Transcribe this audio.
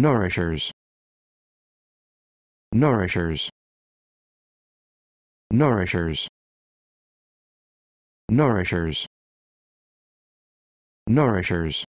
nourishers nourishers nourishers nourishers nourishers